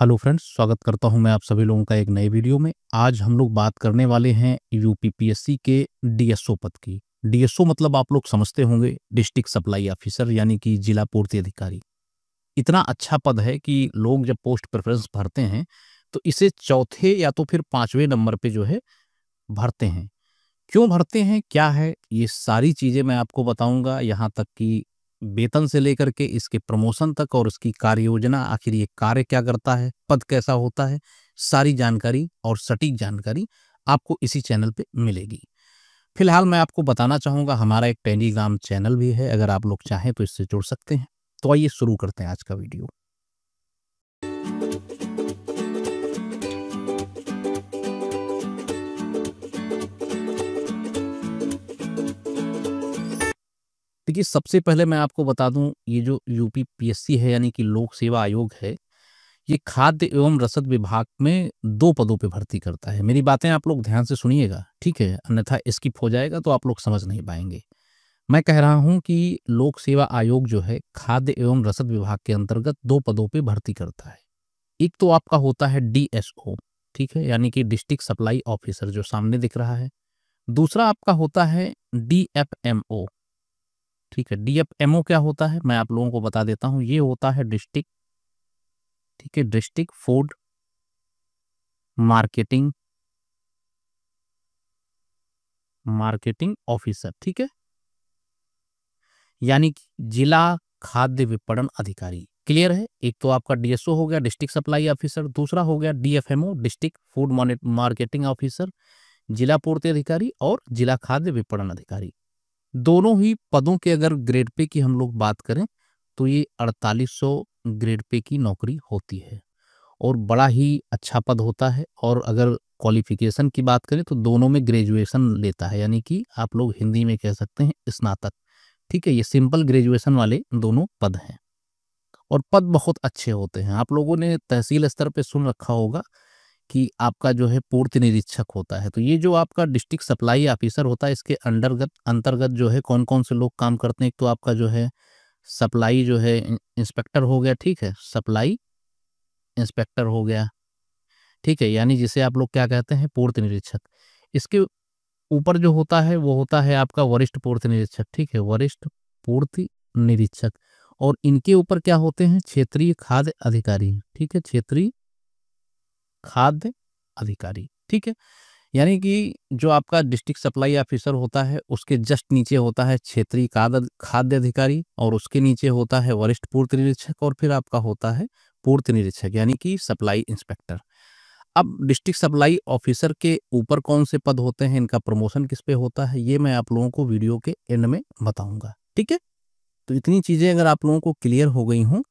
hello friends स्वागत करता हूं मैं आप सभी लोगों का एक नए वीडियो में आज हम लोग बात करने वाले हैं यूपीपीएससी के डीएसओ पद की डीएसओ मतलब आप लोग समझते होंगे डिस्ट्रिक्ट सप्लाई ऑफिसर यानी कि जिला पूर्ति अधिकारी इतना अच्छा पद है कि लोग जब पोस्ट प्रेफरेंस भरते हैं तो इसे चौथे या तो फिर पाँचवें नंबर पर जो है भरते हैं क्यों भरते हैं क्या है ये सारी चीज़ें मैं आपको बताऊँगा यहाँ तक कि वेतन से लेकर के इसके प्रमोशन तक और इसकी कार्य योजना आखिर ये कार्य क्या करता है पद कैसा होता है सारी जानकारी और सटीक जानकारी आपको इसी चैनल पे मिलेगी फिलहाल मैं आपको बताना चाहूँगा हमारा एक टेलीग्राम चैनल भी है अगर आप लोग चाहें तो इससे जुड़ सकते हैं तो आइए शुरू करते हैं आज का वीडियो देखिए सबसे पहले मैं आपको बता दूं ये जो यूपी पीएससी है यानी कि लोक सेवा आयोग है ये खाद्य एवं रसद विभाग में दो पदों पे भर्ती करता है मेरी बातें आप लोग ध्यान से सुनिएगा ठीक है अन्यथा स्किप हो जाएगा तो आप लोग समझ नहीं पाएंगे मैं कह रहा हूं कि लोक सेवा आयोग जो है खाद्य एवं रसद विभाग के अंतर्गत दो पदों पर भर्ती करता है एक तो आपका होता है डी ठीक है यानी कि डिस्ट्रिक्ट सप्लाई ऑफिसर जो सामने दिख रहा है दूसरा आपका होता है डी ठीक है डीएफएमओ क्या होता है मैं आप लोगों को बता देता हूं ये होता है डिस्ट्रिक्ट ठीक है district food marketing marketing officer ठीक है यानी जिला खाद्य विपणन अधिकारी क्लियर है एक तो आपका डीएसओ हो गया डिस्ट्रिक्ट सप्लाई ऑफिसर दूसरा हो गया DFMO district food marketing officer जिला पूर्ति अधिकारी और जिला खाद्य विपणन अधिकारी दोनों ही पदों के अगर ग्रेड पे की हम लोग बात करें तो ये 4800 ग्रेड पे की नौकरी होती है और बड़ा ही अच्छा पद होता है और अगर क्वालिफिकेशन की बात करें तो दोनों में ग्रेजुएशन लेता है यानी कि आप लोग हिंदी में कह सकते हैं स्नातक ठीक है ये सिंपल ग्रेजुएशन वाले दोनों पद हैं और पद बहुत अच्छे होते हैं आप लोगों ने तहसील स्तर पे सुन रखा होगा कि आपका जो है पूर्ति निरीक्षक होता है तो ये जो आपका डिस्ट्रिक्ट सप्लाई ऑफिसर होता है इसके अंडरगत अंतर्गत जो है कौन कौन से लोग काम करते हैं तो आपका जो है सप्लाई जो है इंस्पेक्टर हो गया ठीक है सप्लाई इंस्पेक्टर हो गया ठीक है यानी जिसे आप लोग क्या कहते हैं पूर्ति निरीक्षक इसके ऊपर जो होता है वो होता है आपका वरिष्ठ पूर्ति निरीक्षक ठीक है वरिष्ठ पूर्ति निरीक्षक और इनके ऊपर क्या होते हैं क्षेत्रीय खाद्य अधिकारी ठीक है क्षेत्रीय खाद्य अधिकारी ठीक है यानी कि जो आपका डिस्ट्रिक्ट सप्लाई ऑफिसर होता है उसके जस्ट नीचे होता है क्षेत्रीय खाद्य अधिकारी और उसके नीचे होता है वरिष्ठ पूर्ति निरीक्षक और फिर आपका होता है पूर्ति निरीक्षक यानी कि सप्लाई इंस्पेक्टर अब डिस्ट्रिक्ट सप्लाई ऑफिसर के ऊपर कौन से पद होते हैं इनका प्रमोशन किस पे होता है ये मैं आप लोगों को वीडियो के एंड में बताऊंगा ठीक है तो इतनी चीज़ें अगर आप लोगों को क्लियर हो गई हूँ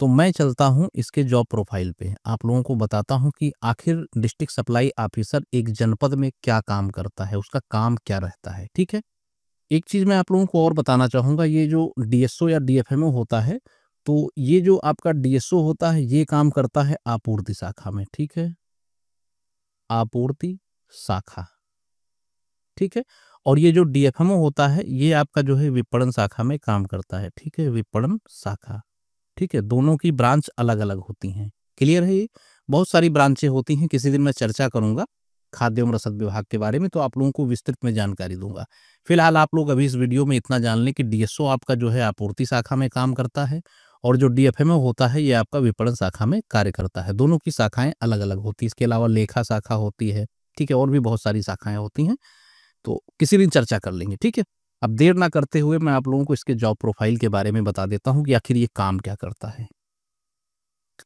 तो मैं चलता हूं इसके जॉब प्रोफाइल पे आप लोगों को बताता हूं कि आखिर डिस्ट्रिक्ट सप्लाई ऑफिसर एक जनपद में क्या काम करता है उसका काम क्या रहता है ठीक है एक चीज़ मैं आप लोगों को और बताना चाहूंगा ये जो डीएसओ या डीएफएमओ होता है तो ये जो आपका डीएसओ होता है ये काम करता है आपूर्ति शाखा में ठीक है आपूर्ति शाखा ठीक है और ये जो डीएफएमओ होता है ये आपका जो है विपणन शाखा में काम करता है ठीक है विपणन शाखा ठीक है दोनों की ब्रांच अलग अलग होती हैं क्लियर है ये बहुत सारी ब्रांचें होती हैं किसी दिन मैं चर्चा करूंगा खाद्य एवं रसद विभाग के बारे में तो आप लोगों को विस्तृत में जानकारी दूंगा फिलहाल आप लोग अभी इस वीडियो में इतना जान लें कि डीएसओ आपका जो है आपूर्ति शाखा में काम करता है और जो डीएफएमओ होता है ये आपका विपणन शाखा में कार्य करता है दोनों की शाखाएं अलग अलग होती है इसके अलावा लेखा शाखा होती है ठीक है और भी बहुत सारी शाखाएं होती हैं तो किसी दिन चर्चा कर लेंगे ठीक है अब देर ना करते हुए मैं आप लोगों को इसके जॉब प्रोफाइल के बारे में बता देता हूँ कि आखिर ये काम क्या करता है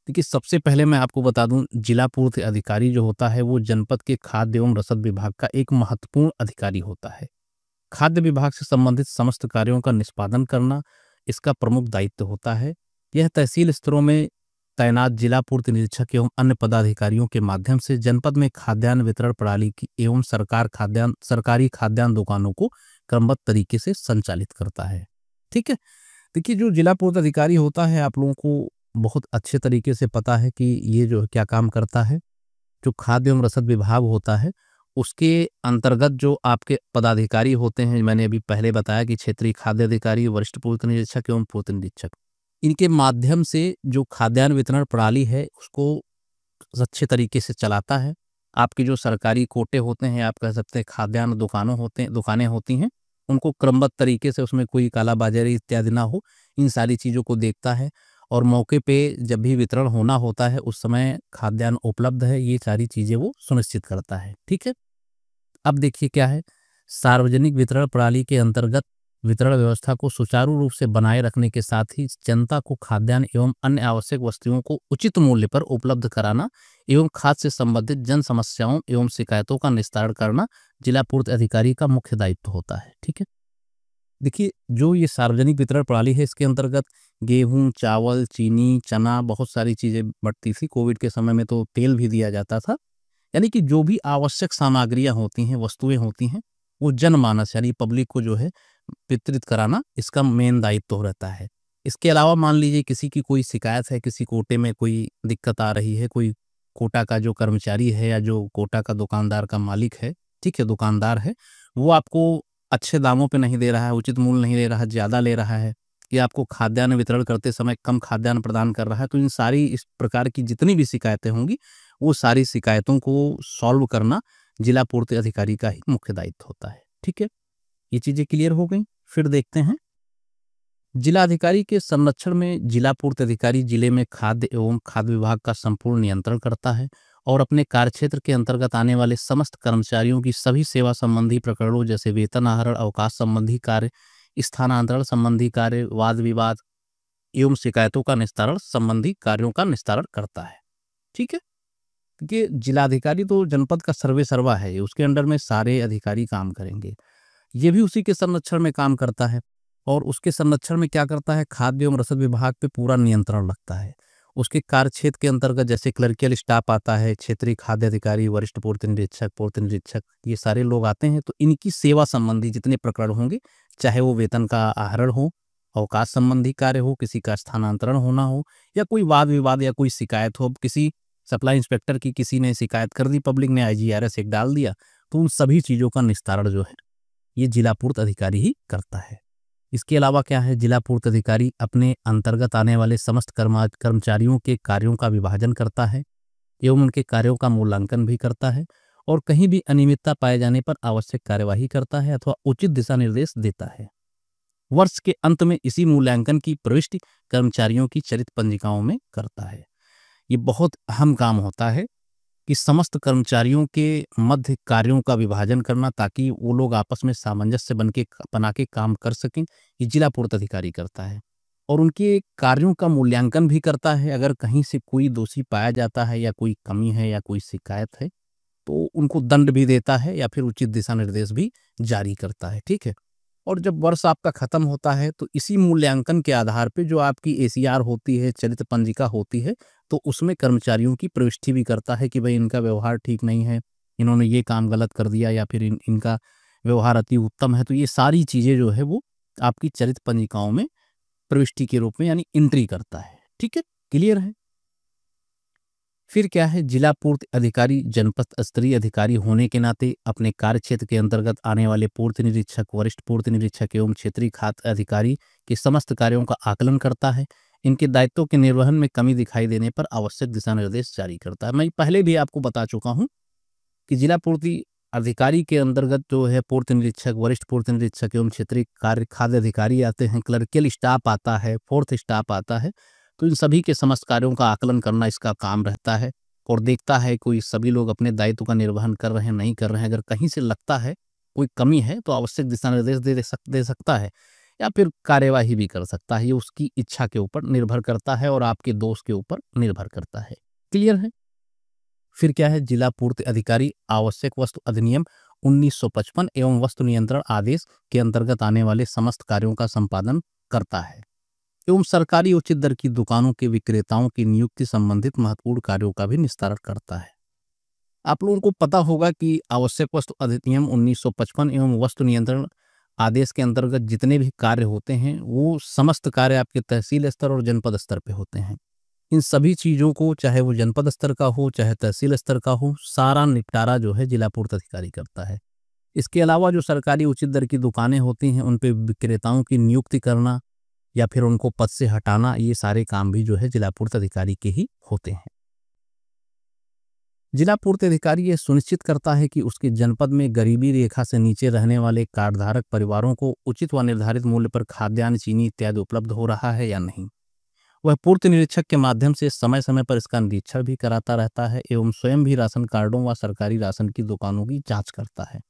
देखिए सबसे पहले मैं आपको बता दूं जिला पूर्ति अधिकारी जो होता है वो जनपद के खाद्य एवं रसद विभाग का एक महत्वपूर्ण अधिकारी होता है खाद्य विभाग से संबंधित समस्त कार्यों का निष्पादन करना इसका प्रमुख दायित्व होता है यह तहसील स्तरों में तैनात जिला पूर्ति निरीक्षक एवं अन्य पदाधिकारियों के माध्यम से जनपद में खाद्यान्न वितरण प्रणाली की एवं सरकार खाद्यान्न सरकारी खाद्यान्न दुकानों को क्रमबद्ध तरीके से संचालित करता है ठीक है देखिए जो जिला पूर्त अधिकारी होता है आप लोगों को बहुत अच्छे तरीके से पता है कि ये जो क्या काम करता है जो खाद्य एवं रसद विभाग होता है उसके अंतर्गत जो आपके पदाधिकारी होते हैं मैंने अभी पहले बताया कि क्षेत्रीय खाद्य अधिकारी वरिष्ठ पूर्त निरीक्षक एवं पूर्त निरीक्षक इनके माध्यम से जो खाद्यान्न वितरण प्रणाली है उसको अच्छे तरीके से चलाता है आपके जो सरकारी कोटे होते हैं आप कह सकते हैं खाद्यान्न दुकानों होते हैं दुकानें होती हैं उनको क्रमबद्ध तरीके से उसमें कोई कालाबाजारी इत्यादि ना हो इन सारी चीज़ों को देखता है और मौके पे जब भी वितरण होना होता है उस समय खाद्यान्न उपलब्ध है ये सारी चीज़ें वो सुनिश्चित करता है ठीक है अब देखिए क्या है सार्वजनिक वितरण प्रणाली के अंतर्गत वितरण व्यवस्था को सुचारू रूप से बनाए रखने के साथ ही जनता को खाद्यान्न एवं अन्य आवश्यक वस्तुओं को उचित मूल्य पर उपलब्ध कराना एवं खाद से संबंधित जन समस्याओं एवं शिकायतों का निस्तारण करना जिला पूर्ति अधिकारी का मुख्य दायित्व होता है ठीक है देखिए जो ये सार्वजनिक वितरण प्रणाली है इसके अंतर्गत गेहूँ चावल चीनी चना बहुत सारी चीज़ें बढ़ती थी कोविड के समय में तो तेल भी दिया जाता था यानी कि जो भी आवश्यक सामग्रियाँ होती हैं वस्तुएं होती हैं वो जनमानस यानी पब्लिक को जो है वितरित कराना इसका मेन दायित्व तो रहता है इसके अलावा मान लीजिए किसी की कोई शिकायत है किसी कोटे में कोई दिक्कत आ रही है कोई कोटा का जो कर्मचारी है या जो कोटा का दुकानदार का मालिक है ठीक है दुकानदार है वो आपको अच्छे दामों पे नहीं दे रहा है उचित मूल्य नहीं दे रहा है ज़्यादा ले रहा है या आपको खाद्यान्न वितरण करते समय कम खाद्यान्न प्रदान कर रहा है तो इन सारी इस प्रकार की जितनी भी शिकायतें होंगी वो सारी शिकायतों को सॉल्व करना जिला पूर्ति अधिकारी का ही मुख्य दायित्व होता है ठीक है ये चीजें क्लियर हो गई फिर देखते हैं जिलाधिकारी के संरक्षण में जिला पूर्ति अधिकारी जिले में खाद्य एवं खाद्य विभाग का संपूर्ण नियंत्रण करता है और अपने कार्यक्षेत्र के अंतर्गत आने वाले समस्त कर्मचारियों की सभी सेवा संबंधी प्रकरणों जैसे वेतन आहरण अवकाश संबंधी कार्य स्थानांतरण संबंधी कार्य वाद विवाद एवं शिकायतों का निस्तारण संबंधी कार्यों का निस्तारण करता है ठीक है क्योंकि जिलाधिकारी तो जनपद का सर्वे सर्वा है उसके अंडर में सारे अधिकारी काम करेंगे ये भी उसी के संरक्षण में काम करता है और उसके संरक्षण में क्या करता है खाद्य एवं रसद विभाग पे पूरा नियंत्रण रखता है उसके कार्य क्षेत्र के अंतर्गत जैसे क्लर्कियल स्टाफ आता है क्षेत्रीय खाद्य अधिकारी वरिष्ठ पूर्ति निरीक्षक पूर्ति निरीक्षक ये सारे लोग आते हैं तो इनकी सेवा संबंधी जितने प्रकरण होंगे चाहे वो वेतन का आहरण हो अवकाश संबंधी कार्य हो किसी का स्थानांतरण होना हो या कोई वाद विवाद या कोई शिकायत हो किसी सप्लाई इंस्पेक्टर की किसी ने शिकायत कर दी पब्लिक ने आई जी आर एस एक डाल दिया तो उन सभी चीज़ों का निस्तारण जो है ये जिला पूर्त अधिकारी ही करता है इसके अलावा क्या है जिला पूर्त अधिकारी अपने अंतर्गत आने वाले समस्त कर्मा कर्मचारियों के कार्यों का विभाजन करता है एवं उनके कार्यों का मूल्यांकन भी करता है और कहीं भी अनियमितता पाए जाने पर आवश्यक कार्यवाही करता है अथवा उचित दिशा निर्देश देता है वर्ष के अंत में इसी मूल्यांकन की प्रविष्टि कर्मचारियों की चरित पंजिकाओं में करता है ये बहुत अहम काम होता है कि समस्त कर्मचारियों के मध्य कार्यों का विभाजन करना ताकि वो लोग आपस में सामंजस्य बन के बना के काम कर सकें ये जिला पूर्त अधिकारी करता है और उनके कार्यों का मूल्यांकन भी करता है अगर कहीं से कोई दोषी पाया जाता है या कोई कमी है या कोई शिकायत है तो उनको दंड भी देता है या फिर उचित दिशा निर्देश भी जारी करता है ठीक है और जब वर्ष आपका खत्म होता है तो इसी मूल्यांकन के आधार पे जो आपकी ए होती है चरित्र पंजिका होती है तो उसमें कर्मचारियों की प्रविष्टि भी करता है कि भाई इनका व्यवहार ठीक नहीं है इन्होंने ये काम गलत कर दिया या फिर इन, इनका व्यवहार अति उत्तम है तो ये सारी चीज़ें जो है वो आपकी चरित्र पंजिकाओं में प्रविष्टि के रूप में यानी एंट्री करता है ठीक है क्लियर है फिर क्या है जिला पूर्ति अधिकारी जनपद स्तरीय अधिकारी होने के नाते अपने कार्य क्षेत्र के अंतर्गत आने वाले पूर्ति निरीक्षक वरिष्ठ पूर्ति निरीक्षक एवं क्षेत्रीय खाद्य अधिकारी के समस्त कार्यों का आकलन करता है इनके दायित्वों के निर्वहन में कमी दिखाई देने पर आवश्यक दिशा निर्देश जारी करता है मैं पहले भी आपको बता चुका हूँ कि जिला पूर्ति अधिकारी के अंतर्गत जो है पूर्ति निरीक्षक वरिष्ठ पूर्ति निरीक्षक एवं क्षेत्रीय कार्य खाद्य अधिकारी आते हैं क्लर्कियल स्टाफ आता है फोर्थ स्टाफ आता है तो इन सभी के समस्त कार्यों का आकलन करना इसका काम रहता है और देखता है कोई सभी लोग अपने दायित्व का निर्वहन कर रहे हैं नहीं कर रहे हैं अगर कहीं से लगता है कोई कमी है तो आवश्यक दिशा निर्देश दे सक दे सकता है या फिर कार्यवाही भी कर सकता है ये उसकी इच्छा के ऊपर निर्भर करता है और आपके दोष के ऊपर निर्भर करता है क्लियर है फिर क्या है जिला पूर्ति अधिकारी आवश्यक वस्तु अधिनियम 1955 एवं वस्तु नियंत्रण आदेश के अंतर्गत आने वाले समस्त कार्यों का संपादन करता है एवं सरकारी उचित दर की दुकानों के विक्रेताओं की नियुक्ति संबंधित महत्वपूर्ण कार्यों का भी निस्तारण करता है आप लोगों को पता होगा कि आवश्यक वस्तु अधिनियम 1955 एवं वस्तु नियंत्रण आदेश के अंतर्गत जितने भी कार्य होते हैं वो समस्त कार्य आपके तहसील स्तर और जनपद स्तर पे होते हैं इन सभी चीज़ों को चाहे वो जनपद स्तर का हो चाहे तहसील स्तर का हो सारा निपटारा जो है जिला पूर्त अधिकारी करता है इसके अलावा जो सरकारी उचित दर की दुकानें होती हैं उन पर विक्रेताओं की नियुक्ति करना या फिर उनको पद से हटाना ये सारे काम भी जो है जिला पूर्ति अधिकारी के ही होते हैं जिला पूर्ति अधिकारी यह सुनिश्चित करता है कि उसके जनपद में गरीबी रेखा से नीचे रहने वाले कार्डधारक परिवारों को उचित व निर्धारित मूल्य पर खाद्यान्न चीनी इत्यादि उपलब्ध हो रहा है या नहीं वह पूर्ति निरीक्षक के माध्यम से समय समय पर इसका निरीक्षण भी कराता रहता है एवं स्वयं भी राशन कार्डों व सरकारी राशन की दुकानों की जाँच करता है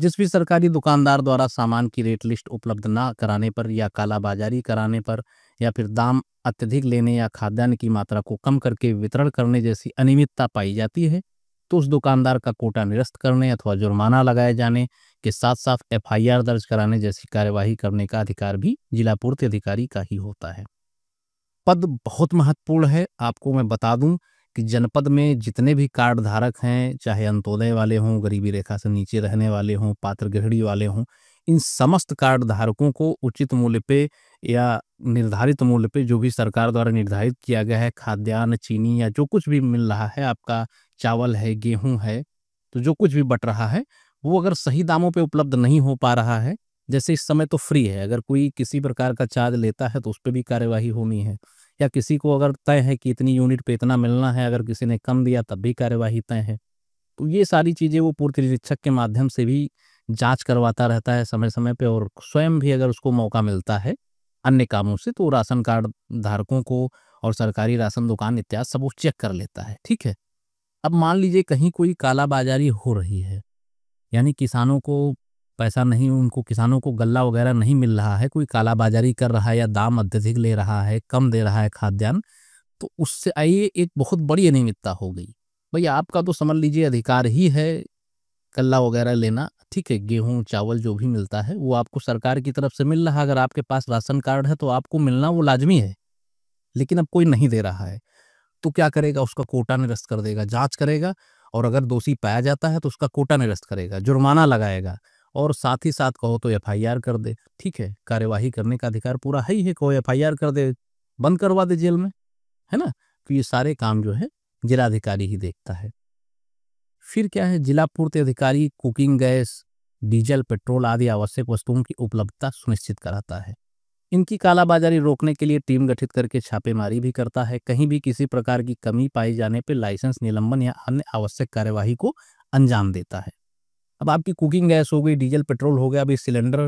जिस भी सरकारी दुकानदार द्वारा सामान की रेट लिस्ट उपलब्ध ना कराने पर या कालाबाजारी कराने पर या फिर दाम अत्यधिक लेने या खाद्यान्न की मात्रा को कम करके वितरण करने जैसी अनियमितता पाई जाती है तो उस दुकानदार का कोटा निरस्त करने अथवा जुर्माना लगाए जाने के साथ साथ एफआईआर दर्ज कराने जैसी कार्यवाही करने का अधिकार भी जिला पूर्ति अधिकारी का ही होता है पद बहुत महत्वपूर्ण है आपको मैं बता दूं कि जनपद में जितने भी कार्ड धारक हैं चाहे अंत्योदय वाले हों गरीबी रेखा से नीचे रहने वाले हों पात्र गृहणी वाले हों इन समस्त कार्ड धारकों को उचित मूल्य पे या निर्धारित मूल्य पे जो भी सरकार द्वारा निर्धारित किया गया है खाद्यान्न चीनी या जो कुछ भी मिल रहा है आपका चावल है गेहूं है तो जो कुछ भी बट रहा है वो अगर सही दामों पर उपलब्ध नहीं हो पा रहा है जैसे इस समय तो फ्री है अगर कोई किसी प्रकार का चार्ज लेता है तो उस पर भी कार्यवाही होनी है या किसी को अगर तय है कि इतनी यूनिट पे इतना मिलना है अगर किसी ने कम दिया तब भी कार्यवाही तय है तो ये सारी चीज़ें वो पूर्ति निरीक्षक के माध्यम से भी जांच करवाता रहता है समय समय पे और स्वयं भी अगर उसको मौका मिलता है अन्य कामों से तो राशन कार्ड धारकों को और सरकारी राशन दुकान इत्यादि सब वो चेक कर लेता है ठीक है अब मान लीजिए कहीं कोई कालाबाजारी हो रही है यानी किसानों को पैसा नहीं उनको किसानों को गल्ला वगैरह नहीं मिल रहा है कोई कालाबाजारी कर रहा है या दाम अत्यधिक ले रहा है कम दे रहा है खाद्यान्न तो उससे आइए एक बहुत बड़ी अनियमितता हो गई भैया आपका तो समझ लीजिए अधिकार ही है गल्ला वगैरह लेना ठीक है गेहूँ चावल जो भी मिलता है वो आपको सरकार की तरफ से मिल रहा है अगर आपके पास राशन कार्ड है तो आपको मिलना वो लाजमी है लेकिन अब कोई नहीं दे रहा है तो क्या करेगा उसका कोटा निरस्त कर देगा जांच करेगा और अगर दोषी पाया जाता है तो उसका कोटा निरस्त करेगा जुर्माना लगाएगा और साथ ही साथ कहो तो एफ कर दे ठीक है कार्यवाही करने का अधिकार पूरा है ही है कहो एफ कर दे बंद करवा दे जेल में है ना तो ये सारे काम जो है जिलाधिकारी ही देखता है फिर क्या है जिला पूर्ति अधिकारी कुकिंग गैस डीजल पेट्रोल आदि आवश्यक वस्तुओं की उपलब्धता सुनिश्चित कराता है इनकी कालाबाजारी रोकने के लिए टीम गठित करके छापेमारी भी करता है कहीं भी किसी प्रकार की कमी पाई जाने पर लाइसेंस निलंबन या अन्य आवश्यक कार्यवाही को अंजाम देता है अब आपकी कुकिंग गैस हो गई डीजल पेट्रोल हो गया अभी सिलेंडर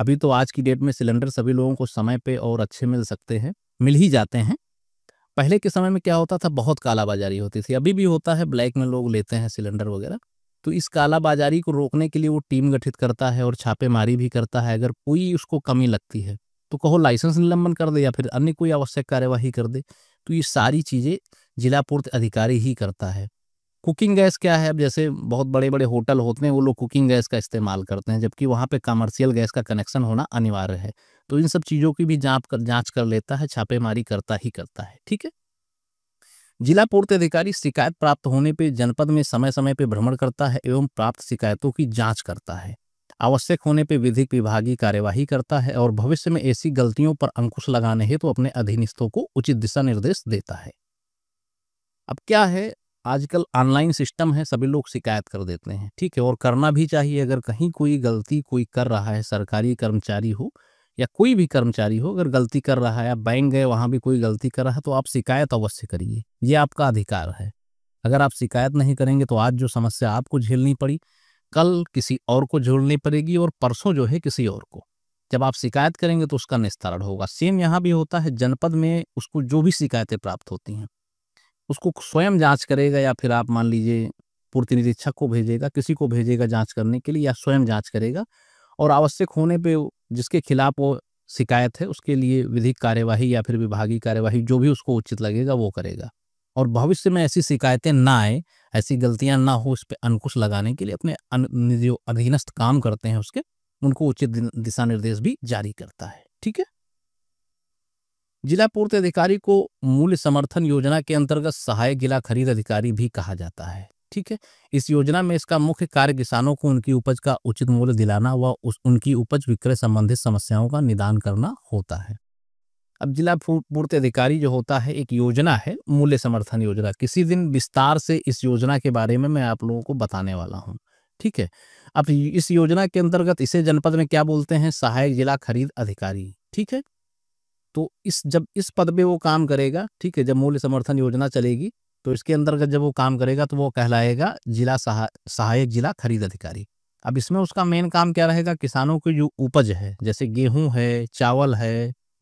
अभी तो आज की डेट में सिलेंडर सभी लोगों को समय पे और अच्छे मिल सकते हैं मिल ही जाते हैं पहले के समय में क्या होता था बहुत कालाबाजारी होती थी अभी भी होता है ब्लैक में लोग लेते हैं सिलेंडर वगैरह तो इस कालाबाजारी को रोकने के लिए वो टीम गठित करता है और छापेमारी भी करता है अगर कोई उसको कमी लगती है तो कहो लाइसेंस निलंबन कर दे या फिर अन्य कोई आवश्यक कार्यवाही कर दे तो ये सारी चीज़ें जिला पूर्त अधिकारी ही करता है कुकिंग गैस क्या है अब जैसे बहुत बड़े बड़े होटल होते हैं वो लोग कुकिंग गैस का इस्तेमाल करते हैं जबकि वहाँ पे कमर्शियल गैस का कनेक्शन होना अनिवार्य है तो इन सब चीज़ों की भी जांच कर जांच कर लेता है छापेमारी करता ही करता है ठीक है जिला पूर्ति अधिकारी शिकायत प्राप्त होने पर जनपद में समय समय पर भ्रमण करता है एवं प्राप्त शिकायतों की जाँच करता है आवश्यक होने पर विधिक विभागीय कार्यवाही करता है और भविष्य में ऐसी गलतियों पर अंकुश लगाने हेतु तो अपने अधीनस्थों को उचित दिशा निर्देश देता है अब क्या है आजकल ऑनलाइन सिस्टम है सभी लोग शिकायत कर देते हैं ठीक है और करना भी चाहिए अगर कहीं कोई गलती कोई कर रहा है सरकारी कर्मचारी हो या कोई भी कर्मचारी हो अगर गलती कर रहा है या बैंक गए वहाँ भी कोई गलती कर रहा है तो आप शिकायत अवश्य करिए ये आपका अधिकार है अगर आप शिकायत नहीं करेंगे तो आज जो समस्या आपको झेलनी पड़ी कल किसी और को झेलनी पड़ेगी और परसों जो है किसी और को जब आप शिकायत करेंगे तो उसका निस्तारण होगा सेम यहाँ भी होता है जनपद में उसको जो भी शिकायतें प्राप्त होती हैं उसको स्वयं जांच करेगा या फिर आप मान लीजिए पूर्ति निरीक्षक को भेजेगा किसी को भेजेगा जांच करने के लिए या स्वयं जांच करेगा और आवश्यक होने पे जिसके खिलाफ वो शिकायत है उसके लिए विधिक कार्यवाही या फिर विभागीय कार्यवाही जो भी उसको उचित लगेगा वो करेगा और भविष्य में ऐसी शिकायतें ना आए ऐसी गलतियां ना हो उस पर अंकुश लगाने के लिए अपने जो अधीनस्थ काम करते हैं उसके उनको उचित दिशा निर्देश भी जारी करता है ठीक है जिला पूर्ति अधिकारी को मूल्य समर्थन योजना के अंतर्गत सहायक जिला खरीद अधिकारी भी कहा जाता है ठीक है इस योजना में इसका मुख्य कार्य किसानों को उनकी उपज का उचित मूल्य दिलाना व उनकी उपज विक्रय संबंधित समस्याओं का निदान करना होता है अब जिला पूर्ति अधिकारी जो होता है एक योजना है मूल्य समर्थन योजना किसी दिन विस्तार से इस योजना के बारे में मैं आप लोगों को बताने वाला हूँ ठीक है अब इस योजना के अंतर्गत इसे जनपद में क्या बोलते हैं सहायक जिला खरीद अधिकारी ठीक है तो इस जब इस पद पे वो काम करेगा ठीक है जब मूल्य समर्थन योजना चलेगी तो इसके अंतर्गत जब वो काम करेगा तो वो कहलाएगा जिला सहायक जिला खरीद अधिकारी अब इसमें उसका मेन काम क्या रहेगा किसानों की जो उपज है जैसे गेहूं है चावल है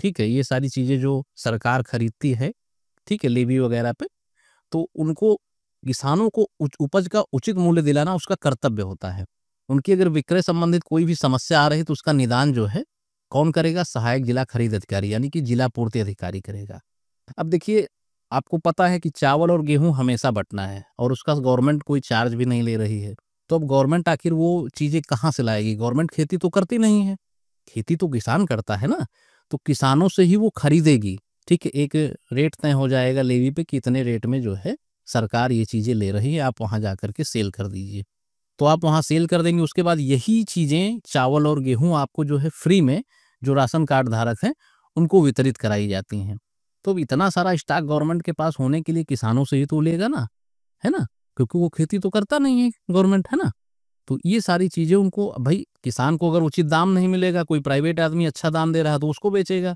ठीक है ये सारी चीज़ें जो सरकार खरीदती है ठीक है लेबी वगैरह पे तो उनको किसानों को उपज का उचित मूल्य दिलाना उसका कर्तव्य होता है उनकी अगर विक्रय संबंधित कोई भी समस्या आ रही है तो उसका निदान जो है कौन करेगा सहायक जिला खरीद अधिकारी यानी कि जिला पूर्ति अधिकारी करेगा अब देखिए आपको पता है कि चावल और गेहूं हमेशा बटना है और उसका गवर्नमेंट कोई चार्ज भी नहीं ले रही है तो अब गवर्नमेंट आखिर वो चीज़ें कहाँ से लाएगी गवर्नमेंट खेती तो करती नहीं है खेती तो किसान करता है ना तो किसानों से ही वो खरीदेगी ठीक है एक रेट तय हो जाएगा लेवी पे कितने रेट में जो है सरकार ये चीज़ें ले रही है आप वहाँ जा के सेल कर दीजिए तो आप वहाँ सेल कर देंगे उसके बाद यही चीज़ें चावल और गेहूँ आपको जो है फ्री में जो राशन कार्ड धारक हैं उनको वितरित कराई जाती हैं तो इतना सारा स्टॉक गवर्नमेंट के पास होने के लिए किसानों से ही तो लेगा ना है ना क्योंकि वो खेती तो करता नहीं है गवर्नमेंट है ना तो ये सारी चीज़ें उनको भाई किसान को अगर उचित दाम नहीं मिलेगा कोई प्राइवेट आदमी अच्छा दाम दे रहा है तो उसको बेचेगा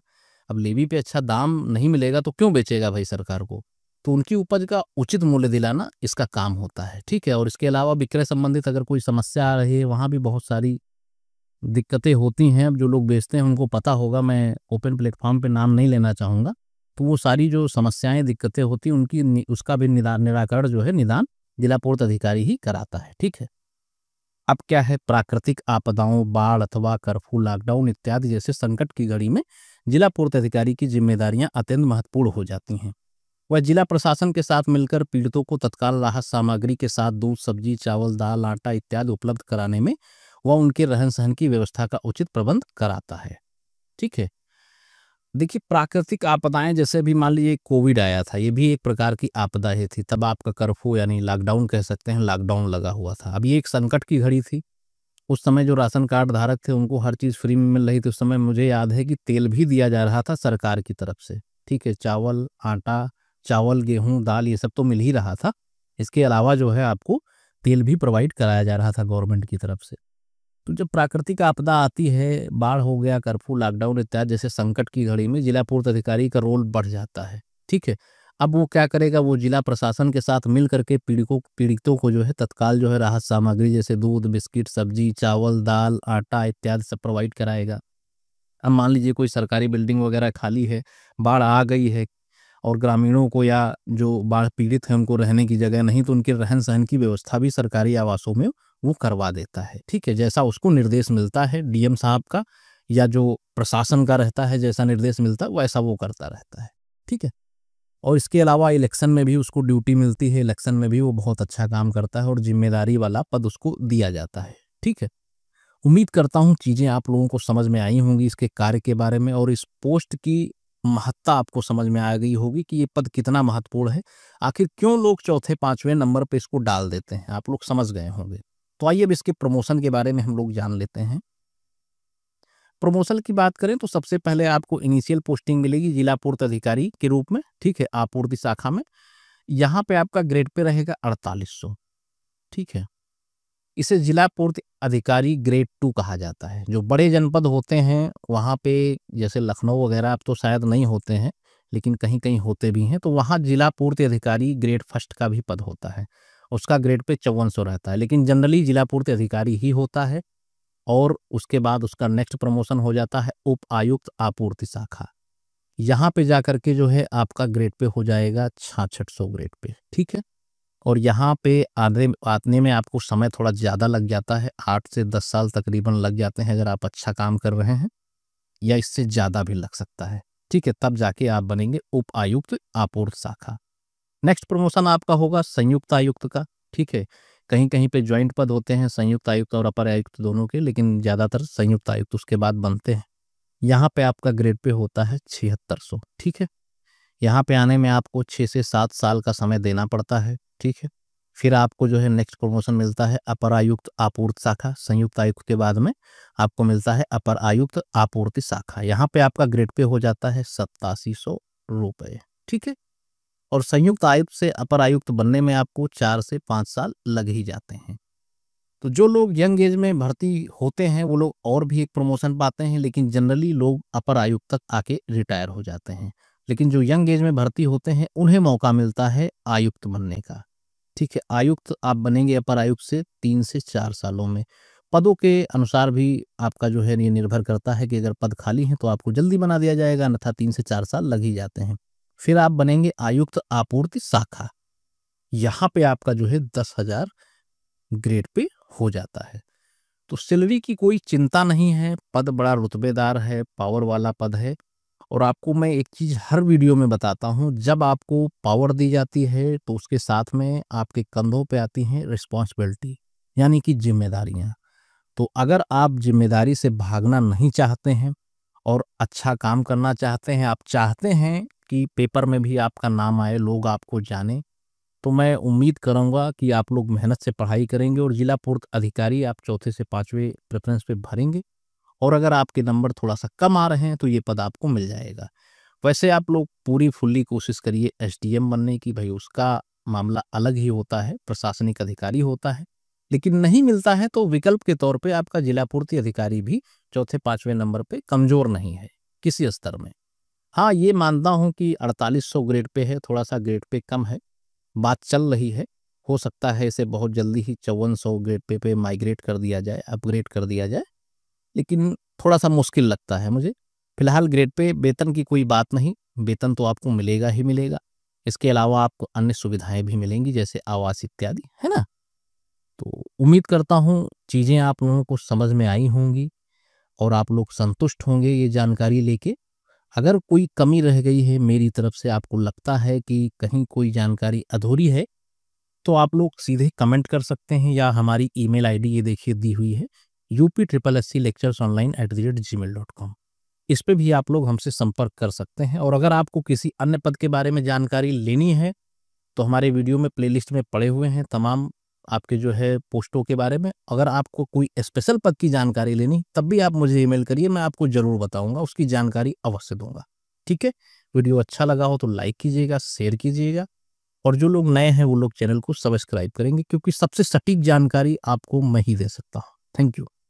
अब लेवी पे अच्छा दाम नहीं मिलेगा तो क्यों बेचेगा भाई सरकार को तो उनकी उपज का उचित मूल्य दिलाना इसका काम होता है ठीक है और इसके अलावा विक्रय संबंधित अगर कोई समस्या आ रही है वहाँ भी बहुत सारी दिक्कतें होती हैं जो लोग बेचते हैं उनको पता होगा मैं ओपन प्लेटफॉर्म पे नाम नहीं लेना चाहूँगा तो वो सारी जो समस्याएं दिक्कतें होती उनकी उसका भी निदान निराकरण जो है निदान जिला पोर्ट अधिकारी ही कराता है ठीक है अब क्या है प्राकृतिक आपदाओं बाढ़ अथवा कर्फ्यू लॉकडाउन इत्यादि जैसे संकट की घड़ी में जिला पूर्त अधिकारी की जिम्मेदारियां अत्यंत महत्वपूर्ण हो जाती हैं वह जिला प्रशासन के साथ मिलकर पीड़ितों को तत्काल राहत सामग्री के साथ दूध सब्जी चावल दाल आटा इत्यादि उपलब्ध कराने में वह उनके रहन सहन की व्यवस्था का उचित प्रबंध कराता है ठीक है देखिए प्राकृतिक आपदाएं जैसे अभी मान लीजिए कोविड आया था ये भी एक प्रकार की आपदा ही थी तब आपका कर्फ्यू यानी लॉकडाउन कह सकते हैं लॉकडाउन लगा हुआ था अब ये एक संकट की घड़ी थी उस समय जो राशन कार्ड धारक थे उनको हर चीज़ फ्री में मिल रही थी उस समय मुझे याद है कि तेल भी दिया जा रहा था सरकार की तरफ से ठीक है चावल आटा चावल गेहूँ दाल ये सब तो मिल ही रहा था इसके अलावा जो है आपको तेल भी प्रोवाइड कराया जा रहा था गवर्नमेंट की तरफ से तो जब प्राकृतिक आपदा आती है बाढ़ हो गया कर्फ्यू लॉकडाउन इत्यादि जैसे संकट की घड़ी में जिला पूर्त अधिकारी का रोल बढ़ जाता है ठीक है अब वो क्या करेगा वो जिला प्रशासन के साथ मिल करके पीड़ितों पीड़ितों को जो है तत्काल जो है राहत सामग्री जैसे दूध बिस्किट सब्जी चावल दाल आटा इत्यादि सब प्रोवाइड कराएगा अब मान लीजिए कोई सरकारी बिल्डिंग वगैरह खाली है बाढ़ आ गई है और ग्रामीणों को या जो बाढ़ पीड़ित हैं उनको रहने की जगह नहीं तो उनके रहन सहन की व्यवस्था भी सरकारी आवासों में वो करवा देता है ठीक है जैसा उसको निर्देश मिलता है डीएम साहब का या जो प्रशासन का रहता है जैसा निर्देश मिलता है वैसा वो करता रहता है ठीक है और इसके अलावा इलेक्शन में भी उसको ड्यूटी मिलती है इलेक्शन में भी वो बहुत अच्छा काम करता है और जिम्मेदारी वाला पद उसको दिया जाता है ठीक है उम्मीद करता हूँ चीज़ें आप लोगों को समझ में आई होंगी इसके कार्य के बारे में और इस पोस्ट की महत्ता आपको समझ में आ गई होगी कि ये पद कितना महत्वपूर्ण है आखिर क्यों लोग चौथे पाँचवें नंबर पर इसको डाल देते हैं आप लोग समझ गए होंगे तो आइए अब इसके प्रमोशन के बारे में हम लोग जान लेते हैं प्रमोशन की बात करें तो सबसे पहले आपको इनिशियल पोस्टिंग मिलेगी जिला पूर्ति अधिकारी के रूप में ठीक है आपूर्ति शाखा में यहाँ पे आपका ग्रेड पे रहेगा अड़तालीस ठीक है इसे जिला पूर्ति अधिकारी ग्रेड टू कहा जाता है जो बड़े जनपद होते हैं वहाँ पे जैसे लखनऊ वगैरह अब तो शायद नहीं होते हैं लेकिन कहीं कहीं होते भी हैं तो वहाँ जिला पूर्ति अधिकारी ग्रेड फर्स्ट का भी पद होता है उसका ग्रेड पे चौवन सौ रहता है लेकिन जनरली जिला पूर्ति अधिकारी ही होता है और उसके बाद उसका नेक्स्ट प्रमोशन हो जाता है उप आयुक्त आपूर्ति शाखा यहाँ पे जा के जो है आपका ग्रेड पे हो जाएगा छाछठ सौ ग्रेड पे ठीक है और यहाँ पे आने आने में आपको समय थोड़ा ज़्यादा लग जाता है आठ से दस साल तकरीबन लग जाते हैं अगर आप अच्छा काम कर रहे हैं या इससे ज़्यादा भी लग सकता है ठीक है तब जाके आप बनेंगे उप आयुक्त आपूर्ति शाखा नेक्स्ट प्रमोशन आपका होगा संयुक्त आयुक्त का ठीक है कहीं कहीं पे ज्वाइंट पद होते हैं संयुक्त आयुक्त और अपर आयुक्त दोनों के लेकिन ज़्यादातर संयुक्त आयुक्त उसके बाद बनते हैं यहाँ पे आपका ग्रेड पे होता है छिहत्तर सौ ठीक है यहाँ पे आने में आपको छः से सात साल का समय देना पड़ता है ठीक है फिर आपको जो है नेक्स्ट प्रमोशन मिलता है अपर आयुक्त आपूर्ति शाखा संयुक्त आयुक्त के बाद में आपको मिलता है अपर आयुक्त आपूर्ति शाखा यहाँ पे आपका ग्रेड पे हो जाता है सत्तासी सौ रुपये ठीक है और संयुक्त आयुक्त से अपर आयुक्त बनने में आपको चार से पाँच साल लग ही जाते हैं तो जो लोग यंग एज में भर्ती होते हैं वो लोग और भी एक प्रमोशन पाते हैं लेकिन जनरली लोग अपर आयुक्त तक आके रिटायर हो जाते हैं लेकिन जो यंग एज में भर्ती होते हैं उन्हें मौका मिलता है आयुक्त बनने का ठीक है आयुक्त आप बनेंगे अपर आयुक्त से तीन से चार सालों में पदों के अनुसार भी आपका जो है ये निर्भर करता है कि अगर पद खाली हैं तो आपको जल्दी बना दिया जाएगा अन्यथा तीन से चार साल लग ही जाते हैं फिर आप बनेंगे आयुक्त आपूर्ति शाखा यहाँ पे आपका जो है दस हजार ग्रेड पे हो जाता है तो सैलरी की कोई चिंता नहीं है पद बड़ा रुतबेदार है पावर वाला पद है और आपको मैं एक चीज़ हर वीडियो में बताता हूँ जब आपको पावर दी जाती है तो उसके साथ में आपके कंधों पे आती हैं रिस्पॉन्सिबिलिटी यानी कि जिम्मेदारियाँ तो अगर आप जिम्मेदारी से भागना नहीं चाहते हैं और अच्छा काम करना चाहते हैं आप चाहते हैं कि पेपर में भी आपका नाम आए लोग आपको जाने तो मैं उम्मीद करूंगा कि आप लोग मेहनत से पढ़ाई करेंगे और ज़िला पूर्त अधिकारी आप चौथे से पाँचवें प्रेफरेंस पे भरेंगे और अगर आपके नंबर थोड़ा सा कम आ रहे हैं तो ये पद आपको मिल जाएगा वैसे आप लोग पूरी फुल्ली कोशिश करिए एस बनने की भाई उसका मामला अलग ही होता है प्रशासनिक अधिकारी होता है लेकिन नहीं मिलता है तो विकल्प के तौर पे आपका जिला पूर्ति अधिकारी भी चौथे पांचवें नंबर पे कमजोर नहीं है किसी स्तर में हाँ ये मानता हूँ कि 4800 ग्रेड पे है थोड़ा सा ग्रेड पे कम है बात चल रही है हो सकता है इसे बहुत जल्दी ही चौवन सौ ग्रेड पे पे माइग्रेट कर दिया जाए अपग्रेड कर दिया जाए लेकिन थोड़ा सा मुश्किल लगता है मुझे फिलहाल ग्रेड पे वेतन की कोई बात नहीं वेतन तो आपको मिलेगा ही मिलेगा इसके अलावा आपको अन्य सुविधाएं भी मिलेंगी जैसे आवास इत्यादि है ना तो उम्मीद करता हूँ चीज़ें आप लोगों को समझ में आई होंगी और आप लोग संतुष्ट होंगे ये जानकारी लेके अगर कोई कमी रह गई है मेरी तरफ से आपको लगता है कि कहीं कोई जानकारी अधूरी है तो आप लोग सीधे कमेंट कर सकते हैं या हमारी ईमेल आईडी ये देखिए दी हुई है UP triple S C lectures online at the rate Gmail dot com इस पर भी आप लोग हमसे संपर्क कर सकते हैं और अगर आपको किसी अन्य पद के बारे में जानकारी लेनी है तो हमारे वीडियो में प्लेलिस्ट में पड़े हुए हैं तमाम आपके जो है पोस्टों के बारे में अगर आपको कोई स्पेशल पद की जानकारी लेनी तब भी आप मुझे ईमेल करिए मैं आपको ज़रूर बताऊंगा उसकी जानकारी अवश्य दूंगा ठीक है वीडियो अच्छा लगा हो तो लाइक कीजिएगा शेयर कीजिएगा और जो लोग नए हैं वो लोग चैनल को सब्सक्राइब करेंगे क्योंकि सबसे सटीक जानकारी आपको मैं ही दे सकता हूँ थैंक यू